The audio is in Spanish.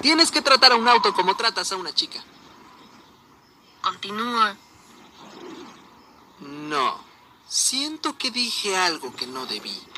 Tienes que tratar a un auto como tratas a una chica. Continúa. No. Siento que dije algo que no debí.